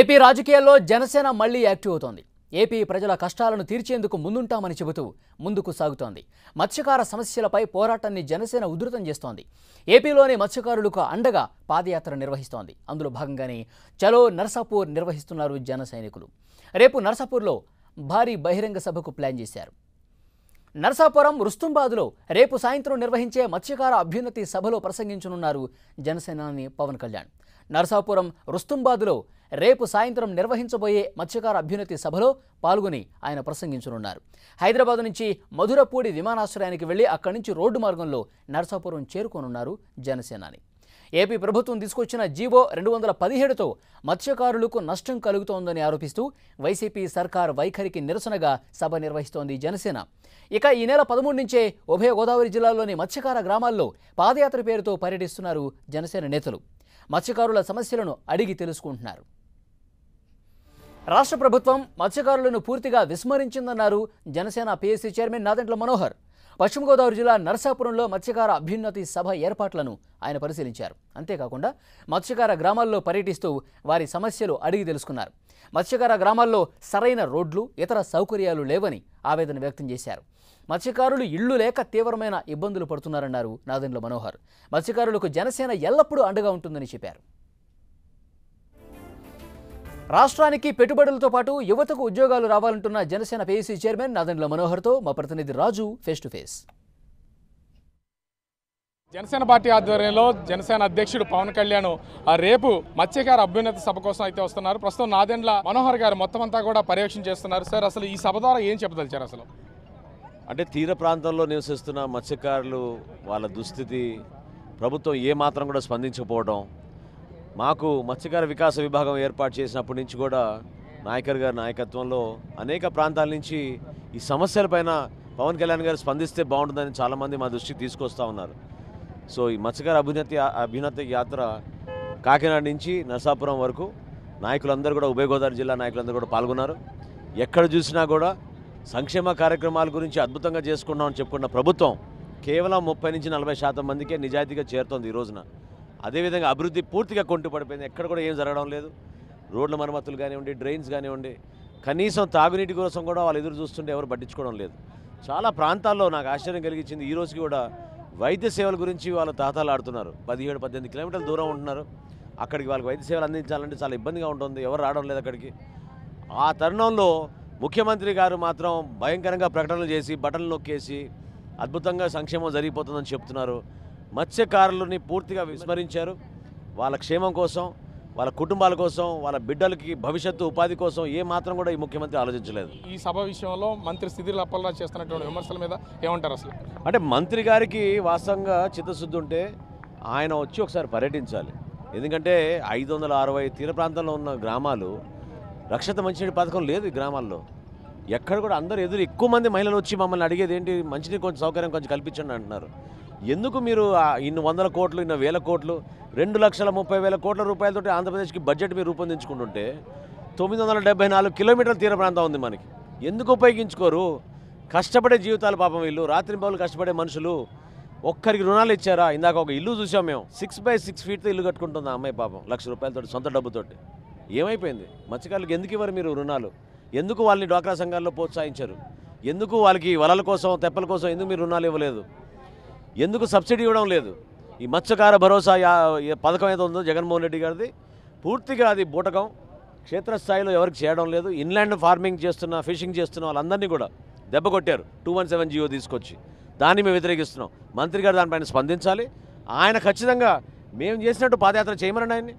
AP రాజకీయాల్లో జనసేన మళ్లీ active అవుతోంది ఏపీ ప్రజల కష్టాలను తీర్చేందుకు ముందుంటామని చెబుతూ ముందుకు సాగుతోంది మత్స్యకార సమస్యలపై పోరాటాన్ని జనసేన ఉధృతం చేస్తోంది ఏపీలోని మత్స్యకారులకు అండగా పాదయాత్ర నిర్వహిస్తోంది అందులో భాగంగానే చలో నర్సాపూర్ నిర్వహిస్తున్నారు జన రేపు నర్సాపూర్లో భారీ బహిరంగ సభకు ప్లాన్ చేశారు నర్సాపురం రుస్తుంబాద్లో రేపు సాయంత్రం నిర్వహించే మత్స్యకార అభ్యున్నతి సభలో ప్రసంగించనున్నారు జనసేనాని పవన్ కళ్యాణ్ నర్సాపురం రుస్తుంబాద్లో రేపు సాయంత్రం నిర్వహించబోయే మత్స్యకార అభ్యున్నతి సభలో పాల్గొని ఆయన ప్రసంగించనున్నారు హైదరాబాద్ నుంచి మధురపూడి విమానాశ్రయానికి వెళ్లి అక్కడి నుంచి రోడ్డు మార్గంలో నర్సాపురం చేరుకోనున్నారు జనసేనాని ఏపీ ప్రభుత్వం తీసుకొచ్చిన జీవో రెండు వందల పదిహేడుతో మత్స్యకారులకు నష్టం కలుగుతోందని ఆరోపిస్తూ వైసీపీ సర్కార్ వైఖరికి నిరసనగా సభ నిర్వహిస్తోంది జనసేన ఇక ఈ నెల పదమూడు నుంచే ఉభయ గోదావరి జిల్లాలోని మత్స్యకార గ్రామాల్లో పాదయాత్ర పేరుతో పర్యటిస్తున్నారు జనసేన నేతలు మత్స్యకారుల సమస్యలను అడిగి తెలుసుకుంటున్నారు రాష్ట్ర ప్రభుత్వం మత్స్యకారులను పూర్తిగా విస్మరించిందన్నారు జనసేన పిఎస్సీ చైర్మన్ నాదెంట్ల మనోహర్ పశ్చిమ గోదావరి జిల్లా నరసాపురంలో మత్స్యకార అభ్యున్నతి సభ ఏర్పాట్లను ఆయన పరిశీలించారు అంతేకాకుండా మత్స్యకార గ్రామాల్లో పర్యటిస్తూ వారి సమస్యలు అడిగి తెలుసుకున్నారు మత్స్యకార గ్రామాల్లో సరైన రోడ్లు ఇతర సౌకర్యాలు లేవని ఆవేదన వ్యక్తం చేశారు మత్స్యకారులు ఇళ్లు లేక తీవ్రమైన ఇబ్బందులు పడుతున్నారన్నారు నాదెండ్ల మనోహర్ మత్స్యకారులకు జనసేన ఎల్లప్పుడూ అండగా ఉంటుందని చెప్పారు రాష్ట్రానికి పెట్టుబడులతో పాటు యువతకు ఉద్యోగాలు రావాలంటున్న జనసేన పేసీ చైర్మన్ నాదండ్ల మనోహర్తో మా ప్రతినిధి Raju face to face Janasena party ఆధ్వర్యంలో జనసేన అధ్యక్షుడు పవన్ కళ్యాణ్ రేపు మత్స్యకార అభ్యున్నత సభ కోసం అయితే వస్తున్నారు ప్రస్తుతం నాదెండ్ల మనోహర్ గారు మొత్తం అంతా కూడా పర్యవేక్షణ చేస్తున్నారు సార్ అసలు ఈ సభ ద్వారా ఏం చెప్పదలిచారు అసలు అంటే తీర ప్రాంతంలో నివసిస్తున్న మత్స్యకారులు వాళ్ళ దుస్థితి ప్రభుత్వం ఏమాత్రం కూడా స్పందించకపోవడం మాకు మత్స్యకార వికాస విభాగం ఏర్పాటు చేసినప్పటి నుంచి కూడా నాయకర్ గారి నాయకత్వంలో అనేక ప్రాంతాల నుంచి ఈ సమస్యలపైన పవన్ కళ్యాణ్ గారు స్పందిస్తే బాగుంటుందని చాలామంది మా దృష్టికి తీసుకొస్తూ ఉన్నారు సో ఈ మత్స్యకార అభ్యున్నతి అభ్యున్నత యాత్ర కాకినాడ నుంచి నరసాపురం వరకు నాయకులందరూ కూడా ఉభయ గోదావరి జిల్లా నాయకులందరూ కూడా పాల్గొన్నారు ఎక్కడ చూసినా కూడా సంక్షేమ కార్యక్రమాల గురించి అద్భుతంగా చేసుకున్నామని చెప్పుకున్న ప్రభుత్వం కేవలం ముప్పై నుంచి నలభై శాతం మందికే నిజాయితీగా చేరుతోంది ఈ రోజున అదేవిధంగా అభివృద్ధి పూర్తిగా పడిపోయింది ఎక్కడ కూడా ఏం జరగడం లేదు రోడ్ల మరమ్మతులు కానివ్వండి డ్రైన్స్ కానివ్వండి కనీసం తాగునీటి కోసం కూడా వాళ్ళు ఎదురు చూస్తుంటే ఎవరు పట్టించుకోవడం లేదు చాలా ప్రాంతాల్లో నాకు ఆశ్చర్యం కలిగించింది ఈ రోజుకి కూడా వైద్య సేవల గురించి వాళ్ళు ఆడుతున్నారు పదిహేడు పద్దెనిమిది కిలోమీటర్ల దూరం ఉంటున్నారు అక్కడికి వాళ్ళకి వైద్య సేవలు అందించాలంటే చాలా ఇబ్బందిగా ఉంటుంది ఎవరు రావడం లేదు అక్కడికి ఆ తరుణంలో ముఖ్యమంత్రి గారు మాత్రం భయంకరంగా ప్రకటనలు చేసి బటన్లు నొక్కేసి అద్భుతంగా సంక్షేమం జరిగిపోతుందని చెప్తున్నారు మత్స్యకారులని పూర్తిగా విస్మరించారు వాళ్ళ క్షేమం కోసం వాళ్ళ కుటుంబాల కోసం వాళ్ళ బిడ్డలకి భవిష్యత్తు ఉపాధి కోసం ఏ మాత్రం కూడా ఈ ముఖ్యమంత్రి ఆలోచించలేదు ఈ సభ విషయంలో మంత్రి స్థితిలో అప్పలరాజు చేస్తున్నటువంటి విమర్శల మీద ఏమంటారు అసలు అంటే మంత్రి గారికి వాస్తవంగా చిత్తశుద్ధి ఉంటే ఆయన వచ్చి ఒకసారి పర్యటించాలి ఎందుకంటే ఐదు వందల అరవై తీర ప్రాంతంలో ఉన్న గ్రామాలు రక్షత మంచినీటి పథకం లేదు ఈ గ్రామాల్లో ఎక్కడ కూడా అందరూ ఎదురు ఎక్కువ మంది మహిళలు వచ్చి మమ్మల్ని అడిగేది ఏంటి మంచినీటి కొంచెం సౌకర్యం కొంచెం కల్పించండి అంటున్నారు ఎందుకు మీరు ఇన్ని వందల కోట్లు ఇన్ని వేల కోట్లు రెండు లక్షల ముప్పై వేల కోట్ల రూపాయలతోటి ఆంధ్రప్రదేశ్కి బడ్జెట్ మీరు రూపొందించుకుంటుంటే తొమ్మిది వందల డెబ్బై నాలుగు కిలోమీటర్ల తీర ప్రాంతం ఉంది మనకి ఎందుకు ఉపయోగించుకోరు కష్టపడే జీవితాలు పాపం వీళ్ళు రాత్రి పౌలు కష్టపడే మనుషులు ఒక్కరికి రుణాలు ఇచ్చారా ఇందాక ఒక ఇల్లు చూసాం మేము సిక్స్ బై సిక్స్ ఫీట్తో ఇల్లు కట్టుకుంటుంది ఆ అమ్మాయి పాపం లక్ష రూపాయలతో సొంత డబ్బుతోటి ఏమైపోయింది మత్స్యకారులకు ఎందుకు ఇవ్వరు మీరు రుణాలు ఎందుకు వాళ్ళని డ్వాక్రా సంఘాల్లో ప్రోత్సహించారు ఎందుకు వాళ్ళకి వలల కోసం తెప్పల కోసం ఎందుకు మీరు రుణాలు ఇవ్వలేదు ఎందుకు సబ్సిడీ ఇవ్వడం లేదు ఈ మత్స్యకార భరోసా పథకం ఏదో ఉందో జగన్మోహన్ రెడ్డి గారిది పూర్తిగా అది బూటకం క్షేత్రస్థాయిలో ఎవరికి చేయడం లేదు ఇన్లాండ్ ఫార్మింగ్ చేస్తున్న ఫిషింగ్ చేస్తున్న వాళ్ళందరినీ కూడా దెబ్బ కొట్టారు టూ వన్ సెవెన్ జియో తీసుకొచ్చి దాన్ని మేము వ్యతిరేకిస్తున్నాం మంత్రి గారు దానిపైన స్పందించాలి ఆయన ఖచ్చితంగా మేము చేసినట్టు పాదయాత్ర చేయమనండి ఆయన్ని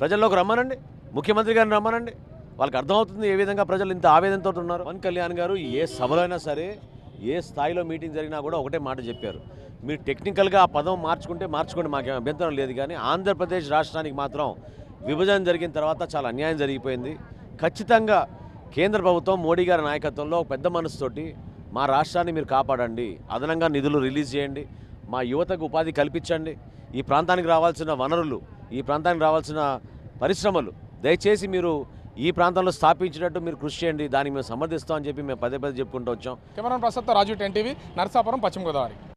ప్రజల్లోకి రమ్మనండి ముఖ్యమంత్రి గారిని రమ్మనండి వాళ్ళకి అర్థమవుతుంది ఏ విధంగా ప్రజలు ఇంత ఆవేదనతో ఉన్నారు పవన్ కళ్యాణ్ గారు ఏ సభలో సరే ఏ స్థాయిలో మీటింగ్ జరిగినా కూడా ఒకటే మాట చెప్పారు మీరు టెక్నికల్గా ఆ పదం మార్చుకుంటే మార్చుకోండి మాకేం అభ్యంతరం లేదు కానీ ఆంధ్రప్రదేశ్ రాష్ట్రానికి మాత్రం విభజన జరిగిన తర్వాత చాలా అన్యాయం జరిగిపోయింది ఖచ్చితంగా కేంద్ర ప్రభుత్వం మోడీ గారి నాయకత్వంలో పెద్ద మనసుతోటి మా రాష్ట్రాన్ని మీరు కాపాడండి అదనంగా నిధులు రిలీజ్ చేయండి మా యువతకు ఉపాధి కల్పించండి ఈ ప్రాంతానికి రావాల్సిన వనరులు ఈ ప్రాంతానికి రావాల్సిన పరిశ్రమలు దయచేసి మీరు ఈ ప్రాంతంలో స్థాపించినట్టు మీరు కృషి చేయండి దానికి మేము సమర్థిస్తామని చెప్పి మేము పదే పదే చెప్పుకుంటూ వచ్చాం కెమెరా ప్రసాద్తో రాజు టెన్ టీవీ నర్సాపురం పశ్చిమ గోదావరి